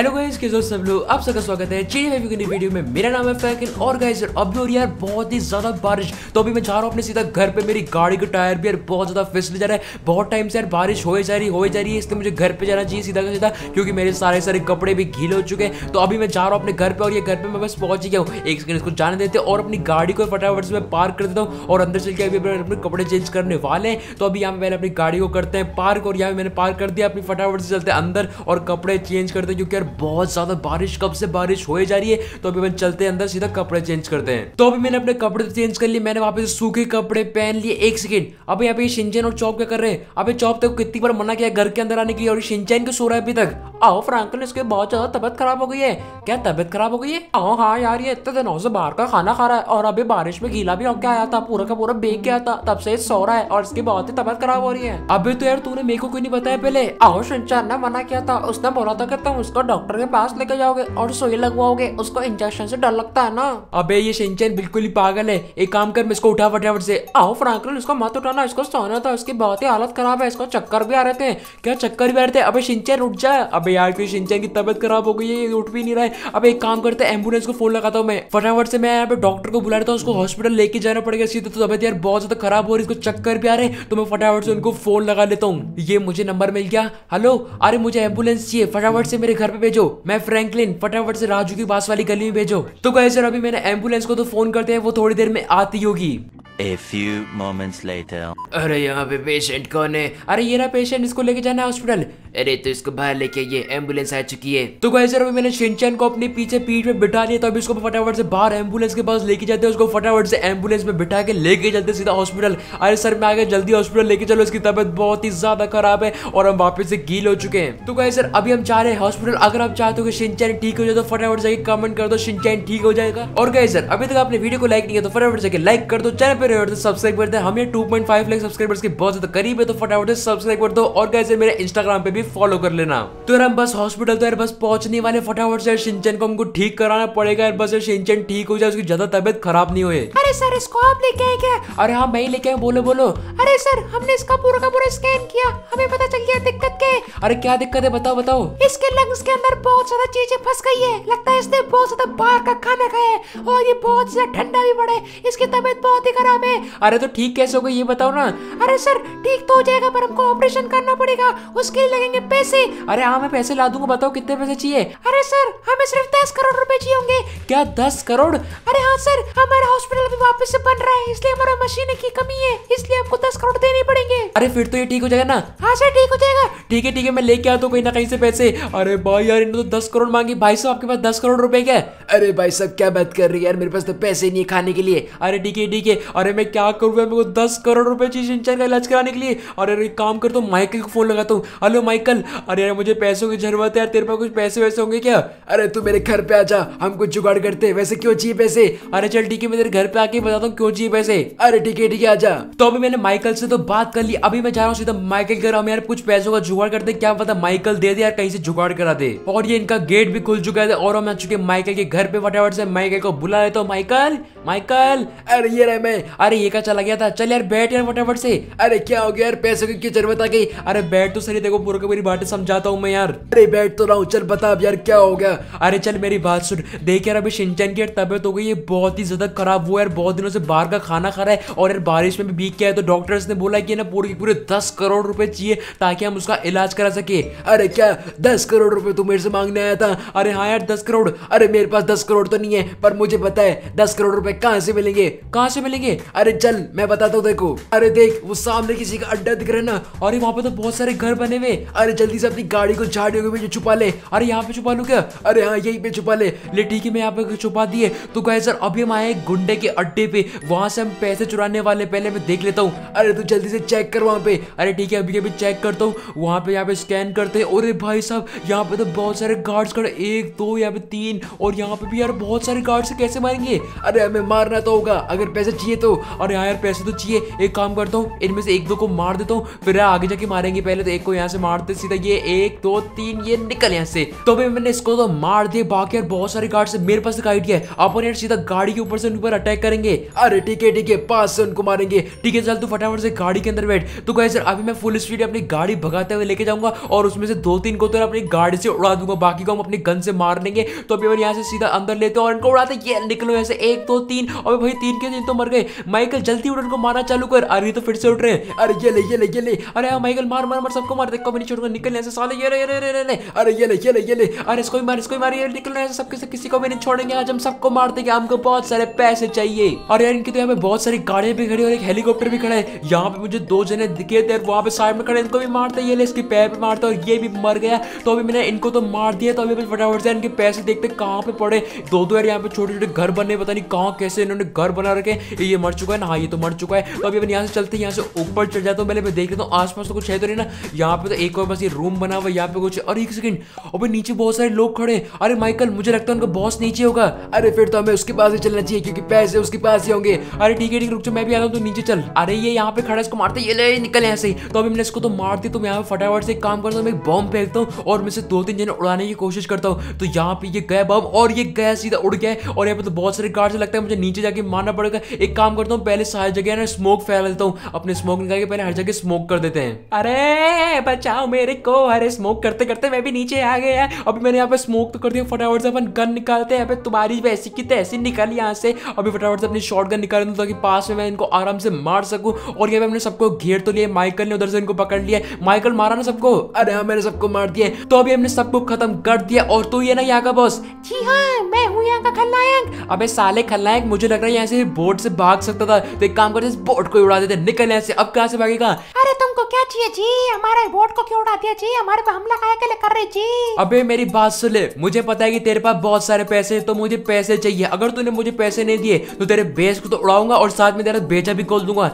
Hello guys के सब लोग आप सबका स्वागत है चलिए भाई की वीडियो में मेरा नाम है फैकिन और गाइस अभी और यार बहुत ही ज्यादा बारिश तो अभी मैं जा रहा हूँ अपने सीधा घर पे मेरी गाड़ी का टायर भी यार बहुत ज्यादा फिसल जा रहा है बहुत टाइम से यार बारिश हो जा रही हो जा रही है इसलिए मुझे घर पे जाना चाहिए सीधा का सीधा क्योंकि मेरे सारे सारे कपड़े भी घीले हो चुके हैं तो अभी मैं जा रहा हूँ अपने घर पर और ये घर पर मैं बस पहुंच ही गया हूँ एक सेकंड इसको जाने देते और अपनी गाड़ी को फटाफट से मैं पार्क कर देता हूँ और अंदर चल के अभी अपने कपड़े चेंज करने वाले हैं तो अभी यहाँ मैंने अपनी गाड़ी को करते हैं पार्क और यहाँ मैंने पार्क कर दिया अपनी फटाफट से चलते अंदर और कपड़े चेंज करते हैं क्योंकि यार बहुत ज्यादा बारिश कब से बारिश हो जा रही है तो अभी अपन चलते हैं अंदर सीधा कपड़े चेंज करते हैं तो अभी मैंने अपने कपड़े चेंज कर लिए मैंने वहां पे सूखे कपड़े पहन लिए एक सेकेंड अभी यहाँ पे सिंचन और चौप क्या कर रहे हैं अभी चौप तक कितनी बार मना किया घर के अंदर आने के लिए और सिंचन के सो रहा है अभी तक आओ फ्रांकल इसके बहुत ज्यादा तबियत खराब हो गई है क्या तबियत खराब हो गई है आओ हाँ यार ये इतने दिनों से बाहर का खाना खा रहा है और अभी बारिश में गीला भी होकर आया था पूरा का पूरा बेग गया था तब से सो रहा है और इसकी बहुत ही तबियत खराब हो रही है अभी तो यार तूने मेरे को क्यों नहीं बताया पहले आओ सिंचन ने मना किया था उसने बोला था कि तुम उसको डॉक्टर के पास लेके जाओगे और सुई लगवाओगे उसको इंजेक्शन से डर लगता है ना अबे ये शिनचैन बिल्कुल ही पागल है एक काम कर मैं इसको उठा फटाफट से आओ फ्रैंकलिन इसको मत उठाना इसको सोना था उसकी बहुत ही हालत खराब है इसको चक्कर भी आ रहे थे क्या चक्कर भी आ रहे थे अबे शिनचैन उठ जाए अबे यार क्यों शिनचैन की तबियत खराब हो गई है उठ भी नहीं रहा है अब एक काम करते हैं एम्बुलेंस को फोन लगाता हूँ मैं फटाफट से मैं यहाँ पे डॉक्टर को बुला रहा था उसको हॉस्पिटल लेके जाना पड़ेगा सीधे तो तबियत यार बहुत ज्यादा खराब हो रही है इसको चक्कर भी आ रहे तो मैं फटाफट से उनको फोन लगा लेता हूँ ये मुझे नंबर मिल गया हेलो अरे मुझे एम्बुलेंस चाहिए फटाफट से मेरे घर पे में भेजो मैं फ्रैंकलिन फटाफट से राजू की पास वाली गली में भेजो तो कहे सर अभी मैंने एम्बुलेंस को तो फोन करते हैं वो थोड़ी देर में आती होगी A few moments later. अरे यहाँ पे पेशेंट कौन है अरे ये ना पेशेंट इसको लेके जाना हॉस्पिटल अरे तो इसको बाहर लेके ये एम्बुलेंस आ चुकी है तो कैसे अभी मैंने शिनचैन को अपने पीछे पीठ में बिठा लिया तो अभी इसको फटाफट से बाहर एम्बुलेंस के पास लेके जाते हैं उसको फटाफट से एम्बुलेंस में बिठा के लेके जाते सीधा हॉस्पिटल अरे सर मैं आगे जल्दी हॉस्पिटल लेके चलो इसकी तबियत बहुत ही ज्यादा खराब है और हम वापस से गील हो चुके हैं तो कैसे सर अभी हम चाह रहे हैं हॉस्पिटल अगर आप चाहते हो कि शिनचैन ठीक हो जाए तो फटाफट जाके कमेंट कर दो शिनचैन ठीक हो जाएगा और कैसे सर अभी तक आपने वीडियो को लाइक नहीं किया तो फटाफट जाके लाइक कर दो चैनल पर रहे हो तो सब्सक्राइब कर दे हम ये 2.5 लाख सब्सक्राइबर्स के बहुत ज्यादा करीब है तो फटाफट से सब्सक्राइब कर दो और कैसे मेरे इंस्टाग्राम पे भी फॉलो कर लेना तो यार हम बस हॉस्पिटल तो यार बस पहुंचने वाले फटाफट से सिंचन को हमको ठीक कराना पड़ेगा यार बस सिंचन ठीक हो जाए उसकी ज्यादा तबियत खराब नहीं हुए अरे सर इसको आप लेके आए क्या अरे हाँ मैं लेके आए बोलो बोलो अरे सर हमने इसका पूरा का पूरा स्कैन किया हमें पता चल गया दिक्कत के अरे क्या दिक्कत है बताओ बताओ इसके लंग्स के अंदर बहुत ज्यादा चीजें फंस गई है लगता है इसने बहुत ज्यादा बाहर का खाना खाया है और ये बहुत ज्यादा ठंडा भी पड़े इसकी तबियत बहुत ही खराब में अरे तो ठीक कैसे होगा ये बताओ ना अरे सर ठीक तो हो जाएगा पर हमको ऑपरेशन करना पड़ेगा उसके लिए लगेंगे पैसे अरे हाँ मैं पैसे ला दूंगा बताओ कितने पैसे चाहिए अरे सर हमें सिर्फ दस करोड़ रूपए चाहिए होंगे क्या दस करोड़ अरे हाँ सर हमारा हॉस्पिटल अभी वापस ऐसी बन रहा है इसलिए हमारा मशीन की कमी है इसलिए आपको दस करोड़ देने पड़ेंगे अरे फिर तो ये ठीक हो जाएगा ना हाँ सर ठीक हो जाएगा ठीक है ठीक है मैं लेके आता हूँ कहीं ना कहीं से पैसे अरे भाई यार इन्होंने तो दस करोड़ मांगी भाई साहब आपके पास दस करोड़ रुपए क्या अरे भाई साहब क्या बात कर रही है यार मेरे पास तो पैसे नहीं खाने के लिए अरे ठीक है ठीक है अरे मैं क्या करूँ मेरे को दस करोड़ रुपए चीज सिंचन का इलाज कराने के लिए अरे अरे काम करता हूँ माइकल को फोन लगाता हूँ हेलो माइकल अरे यार मुझे पैसों की जरूरत है यार तेरे पास कुछ पैसे वैसे होंगे क्या अरे तू मेरे घर पे आ जा हम कुछ जुगाड़ करते हैं वैसे क्यों चाहिए पैसे अरे चल ठीक है मैं तेरे घर पे आके बताता हूँ क्यों चाहिए पैसे अरे ठीक है ठीक है आ जा तो अभी मैंने माइकल से तो बात कर ली अभी मैं जा रहा हूँ सीधा माइकल कर हम यार कुछ पैसों का जुगाड़ जुगाड़ करते क्या पता माइकल दे दे यार कहीं से जुगाड़ करा दे और ये इनका गेट भी खुल चुका है और हम आ चुके माइकल के घर पे फटाफट से माइकल को बुला लेते तो माइकल माइकल अरे ये रहे मैं अरे ये का चला गया था चल यार बैठ यार फटाफट से अरे क्या हो गया यार पैसों की क्यों जरूरत आ गई अरे बैठ तो सही देखो पूरा पूरी बातें समझाता हूँ मैं यार अरे बैठ तो रहा हूँ चल बता अब यार क्या हो गया अरे चल मेरी बात सुन देख यार अभी सिंचन की तबियत हो गई है बहुत ही ज्यादा खराब हुआ यार बहुत दिनों से बाहर का खाना खा रहा है और यार बारिश में भी बीक गया है तो डॉक्टर्स ने बोला कि ना पूरे पूरे दस करोड़ रुपए चाहिए ताकि हम उसका इलाज करा सके अरे क्या दस करोड़ रुपए तू मेरे से मांगने आया था अरे हाँ यार दस करोड़ अरे मेरे पास दस करोड़ तो नहीं है पर मुझे पता है दस करोड़ रुपए कहाँ से मिलेंगे कहाँ से मिलेंगे अरे चल मैं बताता हूँ देखो अरे देख वो सामने किसी का अड्डा दिख रहा है ना अरे वहाँ पे तो बहुत सारे घर बने हुए अरे जल्दी से अपनी गाड़ी को झाड़ियों के पीछे छुपा ले अरे यहाँ पे छुपा लू क्या अरे हाँ यही पे छुपा ले ले ठीक है मैं यहाँ पे छुपा दिए तो कहे सर अभी हम आए गुंडे के अड्डे पे वहां से हम पैसे चुराने वाले पहले मैं देख लेता हूँ अरे तू जल्दी से चेक कर वहाँ पे अरे ठीक है अभी अभी चेक करता हूँ वहाँ यहाँ पे यहाँ पे स्कैन करते हैं और भाई साहब यहाँ पे तो बहुत सारे गार्ड्स खड़े एक दो यहाँ पे तीन और यहाँ पे भी यार बहुत सारे गार्ड्स कैसे मारेंगे अरे हमें मारना तो होगा अगर पैसे चाहिए तो अरे हाँ यार पैसे तो चाहिए एक काम करता हूँ इनमें से एक दो को मार देता हूँ फिर हाँ, आगे जाके मारेंगे पहले तो एक को यहाँ से मारते सीधा ये एक दो तीन ये निकल यहाँ से तो भाई मैंने इसको तो मार दिया बाकी यार बहुत सारे गार्ड से मेरे पास एक तो आइडिया है अपन यार सीधा गाड़ी के ऊपर से उनके ऊपर अटैक करेंगे अरे ठीक है ठीक है पास से उनको मारेंगे ठीक है चल तू फटाफट से गाड़ी के अंदर बैठ तो कहे सर अभी मैं फुल स्पीड अपनी गाड़ी भगाते हुए लेके जाऊंगा और उसमें से दो तीन को तो अपनी गाड़ी से उड़ा दूंगा बाकी को हम अपनी गन से मार लेंगे तो अभी यहाँ से सीधा अंदर लेते हैं और इनको उड़ाते ये निकलो यहाँ से एक दो तीन और भाई तीन के दिन तो मर गए माइकल जल्दी उड़ उनको मारना चालू कर अरे तो फिर से उठ रहे अरे ये ले ये ले ये ले अरे यहाँ माइकल मार मार मार सबको मार देखो मैं नहीं छोड़ूंगा निकल ऐसे साले ये ले ये ले ले अरे ये ले ये ले ये ले अरे इसको मार इसको मार ये निकल यहाँ सबके से किसी को भी नहीं छोड़ेंगे आज हम सबको मार देंगे हमको बहुत सारे पैसे चाहिए और यार इनकी तो यहाँ पे बहुत सारी गाड़ियां भी खड़ी और एक हेलीकॉप्टर भी खड़ा है यहाँ पे मुझे दो जने दिखे थे वहाँ पे साइड में खड़े इनको भी मारते ये ले इसके पैर पे मारता और ये भी मर गया तो अभी मैंने इनको तो मार दिया तो अभी फटाफट से इनके पैसे देखते कहाँ पे पड़े दो दो यार यहाँ पे छोटे छोटे घर बने पता नहीं कहाँ कैसे इन्होंने घर बना रखे ये मर चुका है ना ये तो मर चुका है तो अभी अपन यहाँ से चलते यहाँ से ऊपर चढ़ जाता हूँ पहले मैं देख लेता हूँ आसपास तो कुछ है तो नहीं ना यहाँ पे तो एक और बस ये रूम बना हुआ यहाँ पे कुछ और एक सेकंड और नीचे बहुत सारे लोग खड़े अरे माइकल मुझे लगता है उनका बॉस नीचे होगा अरे फिर तो हमें उसके पास ही चलना चाहिए क्योंकि पैसे उसके पास ही होंगे अरे ठीक है ठीक रुक मैं भी आता हूँ तो नीचे चल अरे ये यहाँ पे खड़ा इसको मारते ये ले निकल यहाँ से तो अभी मैंने इसको तो मार दी तो यहाँ पे फटाफट से काम करता हूँ मैं बॉम्ब फेंकता हूँ और मैं से दो तीन जन उड़ाने की कोशिश करता हूँ तो यहाँ पे ये गया बॉम्ब और ये गया सीधा उड़ गया और यहाँ पे तो बहुत सारे गार्ड लगता है मुझे नीचे जाके मारना पड़ेगा एक काम करता हूँ पहले सारी जगह ना स्मोक फैला देता हूँ अपने स्मोक निकाल के पहले हर जगह स्मोक कर देते हैं अरे बचाओ मेरे को अरे स्मोक करते करते मैं भी नीचे आ गया अभी मैंने यहाँ पे स्मोक तो कर दिया फटाफट से अपन गन निकालते हैं तुम्हारी वैसी की तैसी निकाली यहाँ से अभी फटाफट से अपनी शॉर्ट गन निकाल दूँ ताकि पास में मैं इनको आराम से मार सकूँ और यहाँ पे हमने सबको घेर तो लिया माइकल ने उधर से इनको पकड़ लिया माइकल मार मारा ना सबको अरे हाँ मैंने सबको मार दिया तो अभी हमने सबको खत्म कर दिया और तू ये ना यहाँ का बॉस जी हाँ मैं हूँ यहाँ का खलनायक अबे साले खलनायक मुझे लग रहा है यहाँ से बोट से भाग सकता था तो एक काम करते इस बोट को उड़ा देते निकल यहाँ से अब कहाँ से भागेगा अरे तुमको क्या चाहिए जी हमारे बोट को क्यों उड़ा दिया जी हमारे को हमला खाया के लिए कर रहे जी अबे मेरी बात सुन ले मुझे पता है कि तेरे पास बहुत सारे पैसे हैं तो मुझे पैसे चाहिए अगर तूने मुझे पैसे नहीं दिए तो तेरे बेस को तो उड़ाऊंगा और साथ में तेरा बेचा भी खोल दूंगा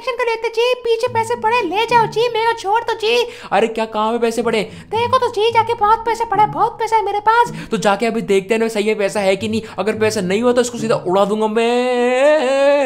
टेंशन कर लेते जी पीछे पैसे पड़े ले जाओ जी मेरे को छोड़ दो तो जी अरे क्या काम है पैसे पड़े देखो तो जी जाके बहुत पैसे पड़े बहुत पैसा है मेरे पास तो जाके अभी देखते हैं सही है पैसा है कि नहीं अगर पैसा नहीं हुआ तो इसको सीधा उड़ा दूंगा मैं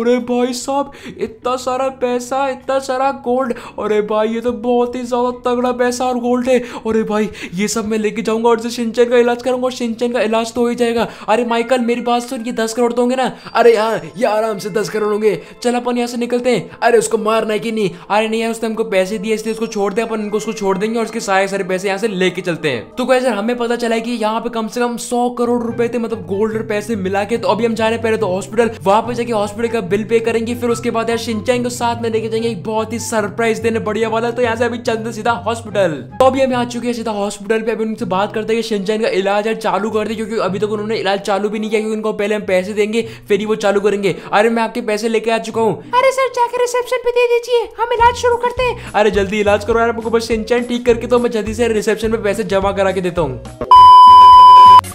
अरे भाई साहब इतना सारा पैसा इतना सारा गोल्ड अरे भाई ये तो बहुत ही ज्यादा तगड़ा पैसा और गोल्ड है अरे भाई ये सब मैं लेके जाऊंगा और सिंचन का इलाज करूंगा और सिंचन का इलाज तो हो ही जाएगा अरे माइकल मेरी बात सुन ये दस करोड़ दोगे तो ना अरे हाँ ये आराम से दस करोड़ होंगे चल अपन यहाँ से निकलते हैं अरे उसको मारना है कि नहीं अरे नहीं है उसने हमको पैसे दिए इसलिए उसको छोड़ दे अपन उनको उसको छोड़ देंगे और उसके सारे सारे पैसे यहाँ से लेके चलते हैं तो कैसे हमें पता चला की यहाँ पे कम से कम सौ करोड़ रुपए थे मतलब गोल्ड और पैसे मिला के तो अभी हम जा रहे पहले तो हॉस्पिटल वहां पर जाके हॉस्पिटल का बिल पे करेंगे फिर उसके बाद यार सिंचाई को साथ में लेके जाएंगे एक बहुत ही सरप्राइज देने बढ़िया वाला तो यहाँ से अभी चलते सीधा हॉस्पिटल तो अभी हम आ चुके हैं सीधा हॉस्पिटल पे अभी उनसे बात करते हैं सिंचाई का इलाज यार चालू कर दे क्योंकि अभी तक उन्होंने इलाज चालू भी नहीं किया क्योंकि उनको पहले हम पैसे देंगे फिर ही वो चालू करेंगे अरे मैं आपके पैसे लेके आ चुका हूँ अरे सर जाकर रिसेप्शन पे दे दीजिए हम इलाज शुरू करते हैं अरे जल्दी इलाज करो यार मुझे बस ठीक करके तो मैं जल्दी से रिसेप्शन पे पैसे जमा करा के देता हूँ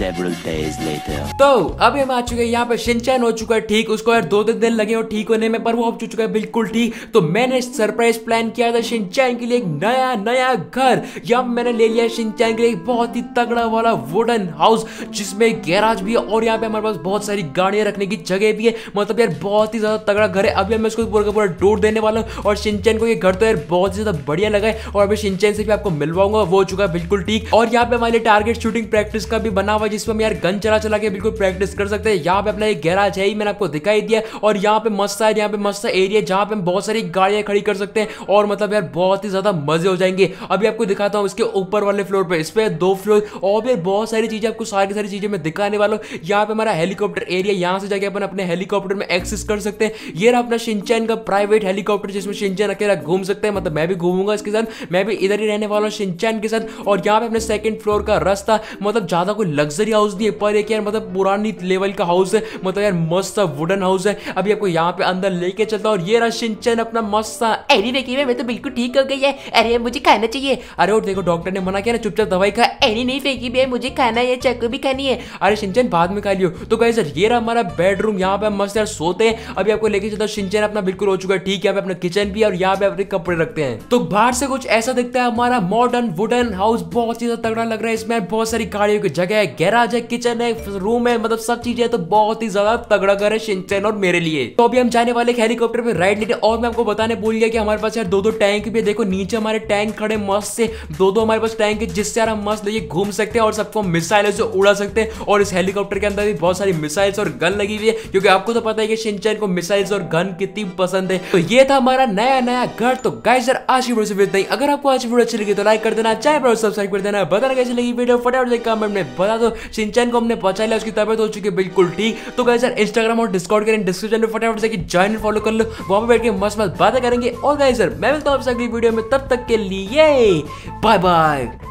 several days later. तो अभी हम आ चुके हैं यहाँ पे सिंचन हो चुका है ठीक उसको यार दो तीन दिन लगे हो ठीक होने में पर वो अब चुका है बिल्कुल ठीक तो मैंने सरप्राइज प्लान किया था सिंचन के लिए एक नया नया घर यहाँ मैंने ले लिया सिंचन के लिए बहुत ही तगड़ा वाला वुडन हाउस जिसमें गैराज भी है और यहाँ पे हमारे पास बहुत सारी गाड़ियां रखने की जगह भी है मतलब यार बहुत ही ज्यादा तगड़ा घर है अभी मैं इसको पूरा पूरा डोर देने वाला हूँ और सिंचन को ये घर तो यार बहुत ही ज्यादा बढ़िया लगा है और अभी सिंचन से भी आपको मिलवाऊंगा वो चुका है बिल्कुल ठीक और यहाँ पे हमारे टारगेट शूटिंग प्रैक्टिस का भी बना हुआ जिसमें हम यार गन चला चला के बिल्कुल प्रैक्टिस कर सकते हैं यहाँ पे अपना एक गैराज है ही मैंने आपको दिखाई दिया और यहाँ पे मस्त है यहाँ पे मस्त एरिया है जहाँ पे हम बहुत सारी गाड़ियाँ खड़ी कर सकते हैं और मतलब यार बहुत ही ज़्यादा मजे हो जाएंगे अभी आपको दिखाता हूँ इसके ऊपर वाले फ्लोर पर इस पर दो फ्लोर और भी बहुत सारी चीज़ें आपको सारी सारी चीज़ें मैं दिखाने वाला हूँ यहाँ पे हमारा हेलीकॉप्टर एरिया यहाँ से जाके अपन अपने हेलीकॉप्टर में एक्सेस कर सकते हैं ये रहा अपना शिंचन का प्राइवेट हेलीकॉप्टर जिसमें शिंचन अकेला घूम सकते हैं मतलब मैं भी घूमूंगा इसके साथ मैं भी इधर ही रहने वाला हूँ शिंचन के साथ और यहाँ पे अपने सेकंड फ्लोर का रास्ता मतलब ज़्यादा कोई लग्जरी लग्जरी हाउस नहीं है पर एक यार मतलब पुरानी लेवल का हाउस है मतलब यार मस्त वुडन हाउस है अभी आपको यहाँ पे अंदर लेके चलता और ये रहा सिंचन अपना मस्त अरे देखिए मैं तो बिल्कुल ठीक हो गई है अरे मुझे खाना चाहिए अरे और देखो डॉक्टर ने मना किया ना चुपचाप दवाई खा एनी नहीं फेंकी भी है मुझे खाना है चाकू भी खानी है अरे सिंचन बाद में खा लियो तो कहे सर ये रहा हमारा बेडरूम यहाँ पे मस्त यार सोते हैं अभी आपको लेके चलता हूँ सिंचन अपना बिल्कुल हो चुका है ठीक है अपना किचन भी और यहाँ पे अपने कपड़े रखते हैं तो बाहर से कुछ ऐसा दिखता है हमारा मॉडर्न वुडन हाउस बहुत ही ज्यादा तगड़ा लग रहा है इसमें बहुत सारी गाड़ियों की जगह है गैराज है किचन है रूम है मतलब सब चीजें तो बहुत ही ज्यादा तगड़ा घर है शिनचैन और मेरे लिए तो अभी हम जाने वाले हेलीकॉप्टर पे राइड लेने और मैं आपको बताने भूल गया कि हमारे पास यार दो दो टैंक भी है देखो नीचे हमारे टैंक खड़े मस्त से दो दो हमारे पास टैंक है जिससे यार हम मस्त लेके घूम सकते हैं और सबको मिसाइल से उड़ा सकते हैं और इस हेलीकॉप्टर के अंदर भी बहुत सारी मिसाइल्स और गन लगी हुई है क्योंकि आपको तो पता है कि शिनचैन को मिसाइल्स और गन कितनी पसंद है तो ये था हमारा नया नया घर तो गाइस यार आज की वीडियो से नहीं अगर आपको आज वीडियो अच्छी लगी तो लाइक कर देना चाहे सब्सक्राइब कर देना बताना कैसी लगी वीडियो फटाफट से कमेंट में बता दो सिंचन को हमने पहुंचा लिया उसकी तबियत हो चुकी है बिल्कुल ठीक तो गए सर इंस्टाग्राम और डिस्काउंट करें डिस्क्रिप्शन में फटाफट से ज्वाइन फॉलो कर लो वहां पर बैठ के मस्त मस्त बातें करेंगे और गए सर मैं मिलता हूँ आपसे अगली वीडियो में तब तक के लिए बाय बाय